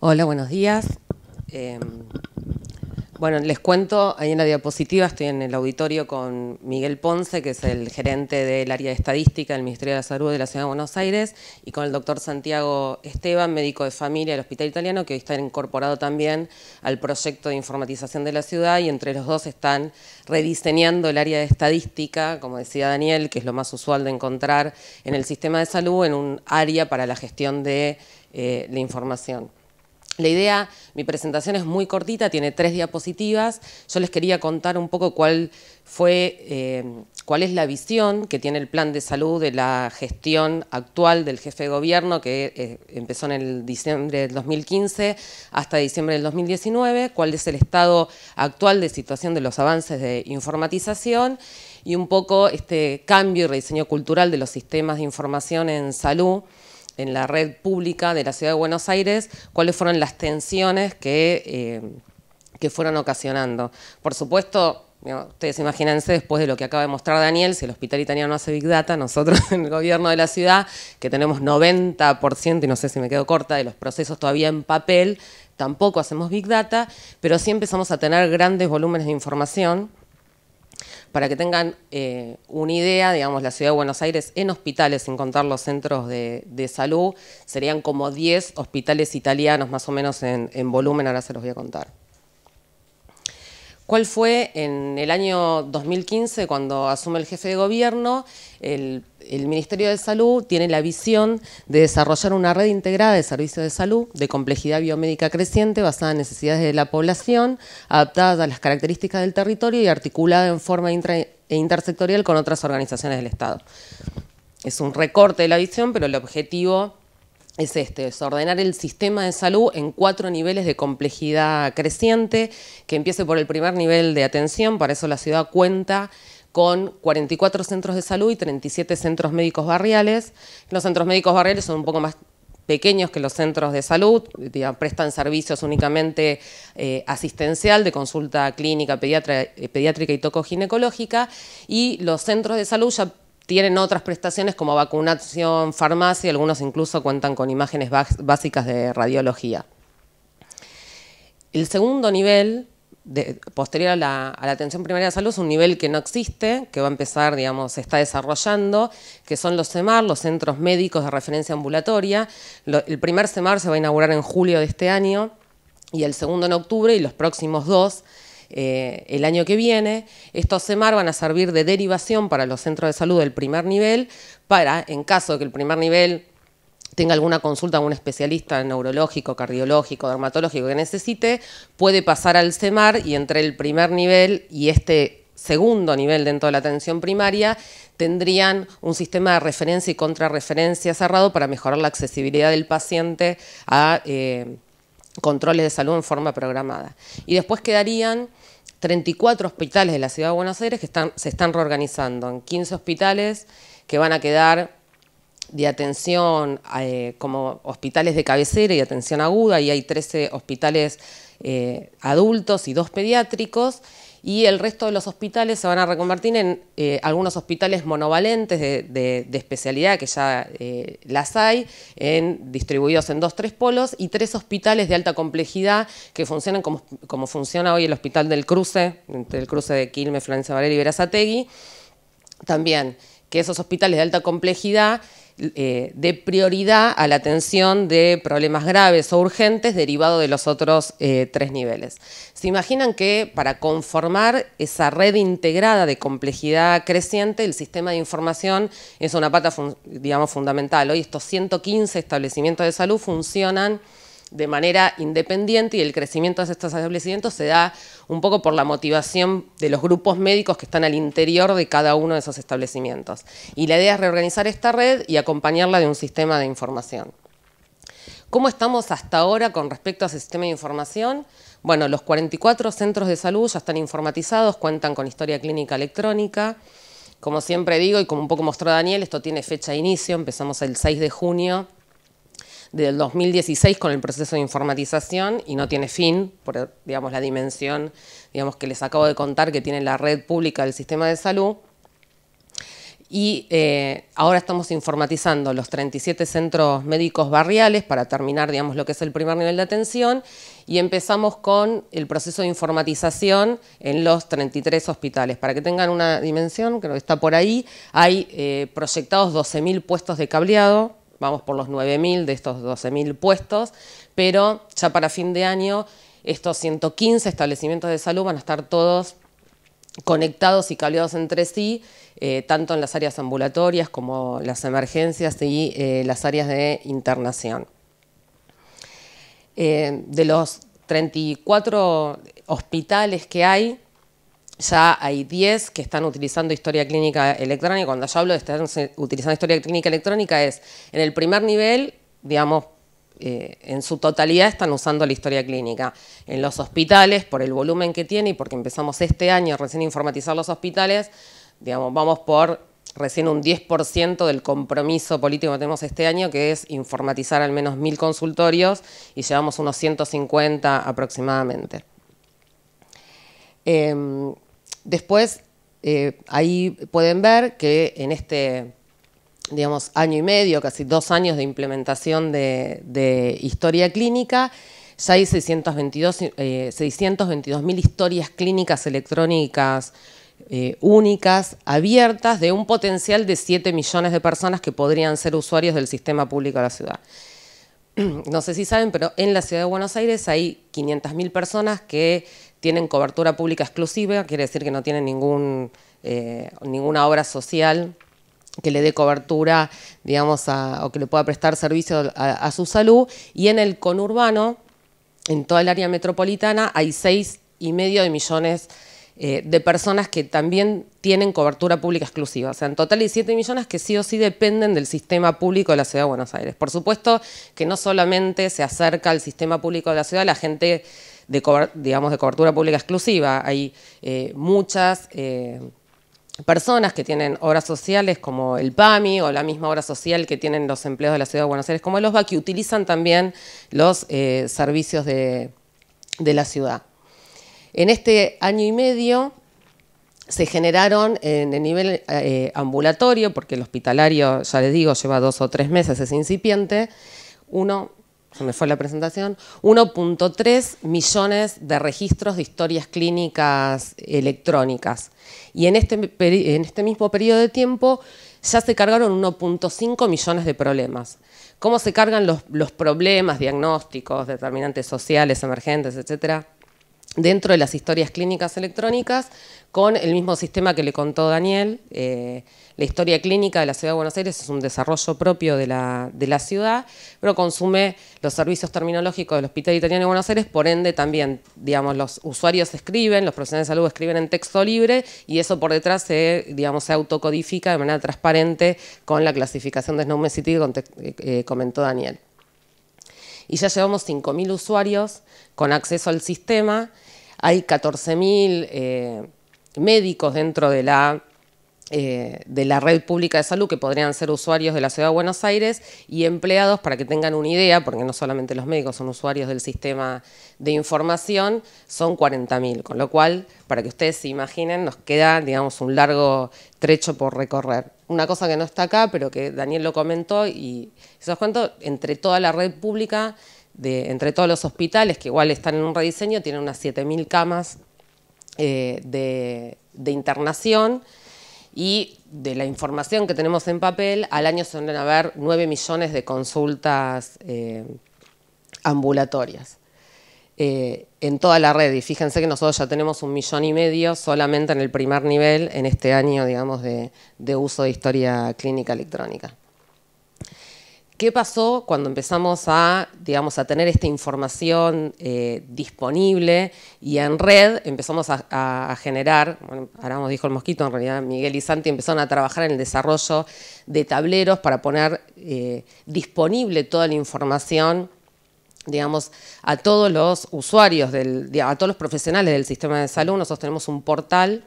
Hola, buenos días. Em, bueno, les cuento, ahí en la diapositiva estoy en el auditorio con Miguel Ponce, que es el gerente del área de estadística del Ministerio de Salud de la Ciudad de Buenos Aires, y con el doctor Santiago Esteban, médico de familia del Hospital Italiano, que hoy está incorporado también al proyecto de informatización de la ciudad, y entre los dos están rediseñando el área de estadística, como decía Daniel, que es lo más usual de encontrar en el sistema de salud, en un área para la gestión de eh, la información. La idea, mi presentación es muy cortita, tiene tres diapositivas. Yo les quería contar un poco cuál fue, eh, cuál es la visión que tiene el plan de salud de la gestión actual del jefe de gobierno que eh, empezó en el diciembre del 2015 hasta diciembre del 2019, cuál es el estado actual de situación de los avances de informatización y un poco este cambio y rediseño cultural de los sistemas de información en salud en la red pública de la ciudad de Buenos Aires, cuáles fueron las tensiones que, eh, que fueron ocasionando. Por supuesto, ustedes imagínense, después de lo que acaba de mostrar Daniel, si el hospital italiano no hace Big Data, nosotros en el gobierno de la ciudad, que tenemos 90%, y no sé si me quedo corta, de los procesos todavía en papel, tampoco hacemos Big Data, pero sí empezamos a tener grandes volúmenes de información para que tengan eh, una idea, digamos, la ciudad de Buenos Aires en hospitales, sin contar los centros de, salud, serían como 10 hospitales italianos más o menos en, en volumen, ahora se los voy a contar cuál fue en el año 2015, cuando asume el jefe de gobierno, el, Ministerio de Salud tiene la visión de desarrollar una red integrada de servicios de salud de complejidad biomédica creciente basada en necesidades de la población, adaptada a las características del territorio y articulada en forma e intersectorial con otras organizaciones del Estado. Es un recorte de la visión, pero el objetivo es este, ordenar el sistema de salud en cuatro niveles de complejidad creciente, que empiece por el primer nivel de atención, para eso la ciudad cuenta con 44 centros de salud y 37 centros médicos barriales. Los centros médicos barriales son un poco más pequeños que los centros de salud, prestan servicios únicamente eh, asistencial de consulta clínica, eh, pediátrica y tocoginecológica, y los centros de salud ya tienen otras prestaciones como vacunación, farmacia, algunos incluso cuentan con imágenes básicas de radiología. El segundo nivel, posterior a la, atención primaria de salud, es un nivel que no existe, que va a empezar, digamos, se está desarrollando, que son los CEMAR, los Centros Médicos de Referencia Ambulatoria. el primer CEMAR se va a inaugurar en julio de este año y el segundo en octubre y los próximos dos eh, el año que viene. Estos CEMAR van a servir de derivación para los centros de salud del primer nivel, para, en caso de que el primer nivel tenga alguna consulta a un especialista neurológico, cardiológico, dermatológico que necesite, puede pasar al CEMAR y entre el primer nivel y este segundo nivel dentro de la atención primaria, tendrían un sistema de referencia y contrarreferencia cerrado para mejorar la accesibilidad del paciente a... Eh, controles de salud en forma programada. Y después quedarían 34 hospitales de la Ciudad de Buenos Aires que se están reorganizando en 15 hospitales que van a quedar de atención eh, como hospitales de cabecera y atención aguda, y hay 13 hospitales eh, adultos y dos pediátricos, y el resto de los hospitales se van a reconvertir en eh, algunos hospitales monovalentes de, especialidad, que ya eh, las hay, distribuidos en dos, tres polos, y tres hospitales de alta complejidad que funcionan como, funciona hoy el Hospital del Cruce, entre el cruce de Quilme, Florencia Varela y Verazategui, también que esos hospitales de alta complejidad eh, de prioridad a la atención de problemas graves o urgentes derivados de los otros eh, tres niveles. Se imaginan que para conformar esa red integrada de complejidad creciente, el sistema de información es una pata, digamos, fundamental. Hoy estos 115 establecimientos de salud funcionan de manera independiente y el crecimiento de estos establecimientos se da un poco por la motivación de los grupos médicos que están al interior de cada uno de esos establecimientos. Y la idea es reorganizar esta red y acompañarla de un sistema de información. ¿Cómo estamos hasta ahora con respecto a ese sistema de información? Bueno, los 44 centros de salud ya están informatizados, cuentan con historia clínica electrónica. Como siempre digo y como un poco mostró Daniel, esto tiene fecha de inicio, empezamos el 6 de junio del 2016 con el proceso de informatización y no tiene fin, por digamos, la dimensión digamos, que les acabo de contar que tiene la red pública del sistema de salud. Y eh, ahora estamos informatizando los 37 centros médicos barriales para terminar, digamos, lo que es el primer nivel de atención y empezamos con el proceso de informatización en los 33 hospitales. Para que tengan una dimensión, creo que está por ahí, hay eh, proyectados 12.000 puestos de cableado vamos por los 9.000 de estos 12.000 puestos, pero ya para fin de año estos 115 establecimientos de salud van a estar todos conectados y cableados entre sí, eh, tanto en las áreas ambulatorias como las emergencias y eh, las áreas de internación. Eh, de los 34 hospitales que hay, ya hay 10 que están utilizando historia clínica electrónica. Cuando yo hablo de estar utilizando historia clínica electrónica es, en el primer nivel, digamos, eh, en su totalidad están usando la historia clínica. En los hospitales, por el volumen que tiene y porque empezamos este año recién a informatizar los hospitales, digamos, vamos por recién un 10% del compromiso político que tenemos este año, que es informatizar al menos mil consultorios y llevamos unos 150 aproximadamente. Em, Después, eh, ahí pueden ver que en este digamos, año y medio, casi dos años de implementación de, historia clínica, ya hay 622.000 eh, historias clínicas electrónicas eh, únicas, abiertas, de un potencial de 7 millones de personas que podrían ser usuarios del sistema público de la ciudad. no sé si saben, pero en la ciudad de Buenos Aires hay 500.000 personas que tienen cobertura pública exclusiva, quiere decir que no tienen ningún, eh, ninguna obra social que le dé cobertura, digamos, o que le pueda prestar servicio a, su salud. Y en el conurbano, en toda el área metropolitana, hay seis y medio de millones eh, de personas que también tienen cobertura pública exclusiva. O sea, en total hay 7 millones que sí o sí dependen del sistema público de la Ciudad de Buenos Aires. Por supuesto que no solamente se acerca al sistema público de la ciudad la gente de, cobertura pública exclusiva. Hay eh, muchas eh, personas que tienen obras sociales como el PAMI o la misma obra social que tienen los empleados de la Ciudad de Buenos Aires como el OSBA, que utilizan también los servicios de la ciudad. En este año y medio se generaron en el nivel eh, ambulatorio, porque el hospitalario, ya les digo, lleva dos o tres meses, es incipiente, uno, se me fue la presentación, 1.3 millones de registros de historias clínicas electrónicas. Y en este, este mismo periodo de tiempo ya se cargaron 1.5 millones de problemas. ¿Cómo se cargan los, los problemas diagnósticos, determinantes sociales, emergentes, etcétera? dentro de las historias clínicas electrónicas con el mismo sistema que le contó Daniel. Eh, la historia clínica de la Ciudad de Buenos Aires es un desarrollo propio de la, de la, ciudad, pero consume los servicios terminológicos del Hospital Italiano de Buenos Aires, por ende también, digamos, los usuarios escriben, los profesionales de salud escriben en texto libre y eso por detrás se, autocodifica de manera transparente con la clasificación de Snowman City que eh, eh, comentó Daniel y ya llevamos 5.000 usuarios con acceso al sistema. Hay 14.000 eh, médicos dentro de la eh, de la red pública de salud que podrían ser usuarios de la ciudad de Buenos Aires y empleados para que tengan una idea, porque no solamente los médicos son usuarios del sistema de información, son 40.000, con lo cual, para que ustedes se imaginen, nos queda, digamos, un largo trecho por recorrer. Una cosa que no está acá, pero que Daniel lo comentó y se os cuento, entre toda la red pública, entre todos los hospitales que igual están en un rediseño, tienen unas 7.000 camas eh, de internación, y de la información que tenemos en papel, al año suelen haber 9 millones de consultas eh, ambulatorias. Eh, en toda la red, y fíjense que nosotros ya tenemos un millón y medio solamente en el primer nivel en este año, digamos, de uso de historia clínica electrónica. ¿Qué pasó cuando empezamos a, digamos, a tener esta información eh, disponible y en red empezamos a, generar, ahora nos dijo el mosquito, en realidad Miguel y Santi empezaron a trabajar en el desarrollo de tableros para poner eh, disponible toda la información, digamos, a todos los usuarios, del, a todos los profesionales del sistema de salud. Nosotros tenemos un portal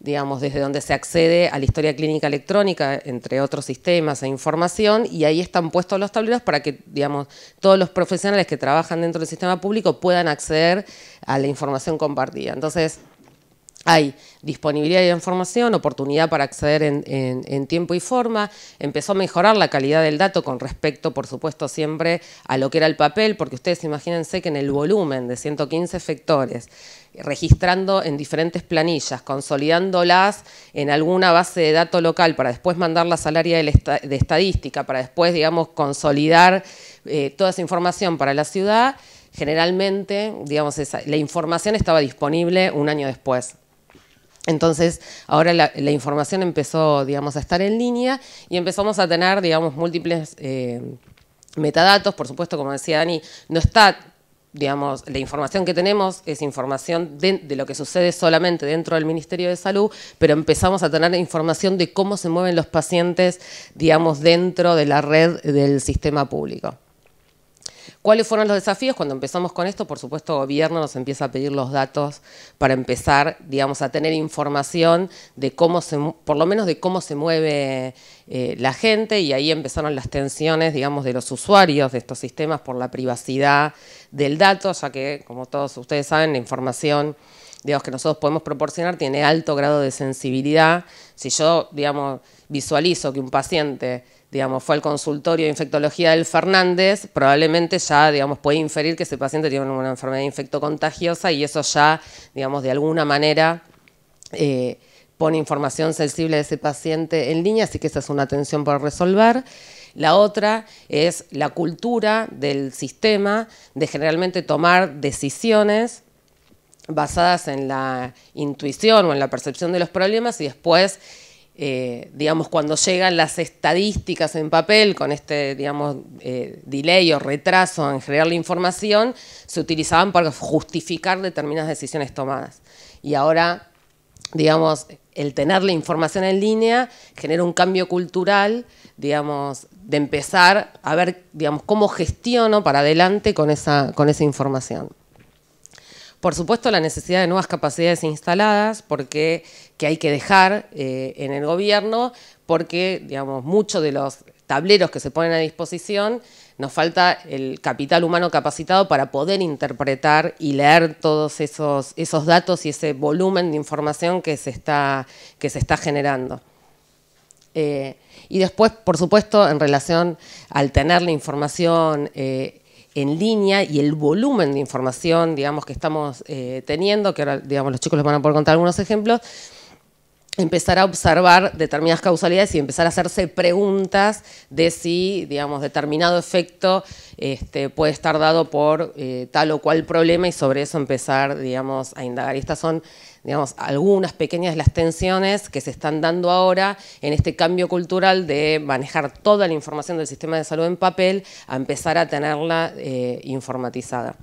digamos, desde donde se accede a la historia clínica electrónica, entre otros sistemas e información, y ahí están puestos los tableros para que, digamos, todos los profesionales que trabajan dentro del sistema público puedan acceder a la información compartida. Entonces, hay disponibilidad de información, oportunidad para acceder en, tiempo y forma, empezó a mejorar la calidad del dato con respecto, por supuesto, siempre a lo que era el papel, porque ustedes imagínense que en el volumen de 115 factores registrando en diferentes planillas, consolidándolas en alguna base de datos local para después mandarlas al área de estadística, para después, digamos, consolidar eh, toda esa información para la ciudad, generalmente, digamos, la información estaba disponible un año después. Entonces, ahora la, información empezó, digamos, a estar en línea y empezamos a tener, digamos, múltiples eh, metadatos. Por supuesto, como decía Dani, no está, digamos, la información que tenemos es información de, de, lo que sucede solamente dentro del Ministerio de Salud, pero empezamos a tener información de cómo se mueven los pacientes, digamos, dentro de la red del sistema público. ¿Cuáles fueron los desafíos? Cuando empezamos con esto, por supuesto, el gobierno nos empieza a pedir los datos para empezar, digamos, a tener información de cómo se, por lo menos de cómo se mueve eh, la gente y ahí empezaron las tensiones, digamos, de los usuarios de estos sistemas por la privacidad del dato, ya que, como todos ustedes saben, la información digamos, que nosotros podemos proporcionar tiene alto grado de sensibilidad. Si yo, digamos, visualizo que un paciente digamos, fue al consultorio de infectología del Fernández, probablemente ya, digamos, puede inferir que ese paciente tiene una enfermedad infectocontagiosa y eso ya, digamos, de alguna manera eh, pone información sensible de ese paciente en línea, así que esa es una atención por resolver. La otra es la cultura del sistema de generalmente tomar decisiones basadas en la intuición o en la percepción de los problemas y después eh, digamos, cuando llegan las estadísticas en papel con este, digamos, eh, delay o retraso en generar la información, se utilizaban para justificar determinadas decisiones tomadas. Y ahora, digamos, el tener la información en línea genera un cambio cultural, digamos, de empezar a ver, digamos, cómo gestiono para adelante con esa información. Por supuesto, la necesidad de nuevas capacidades instaladas, porque que hay que dejar eh, en el gobierno, porque, digamos, muchos de los tableros que se ponen a disposición, nos falta el capital humano capacitado para poder interpretar y leer todos esos, esos datos y ese volumen de información que se está, que se está generando. Eh, y después, por supuesto, en relación al tener la información eh, en línea y el volumen de información, digamos, que estamos eh, teniendo, que ahora, digamos, los chicos les van a poder contar algunos ejemplos, empezar a observar determinadas causalidades y empezar a hacerse preguntas de si, digamos, determinado efecto este, puede estar dado por eh, tal o cual problema y sobre eso empezar, digamos, a indagar. Y estas son, digamos, algunas pequeñas las tensiones que se están dando ahora en este cambio cultural de manejar toda la información del sistema de salud en papel a empezar a tenerla eh, informatizada.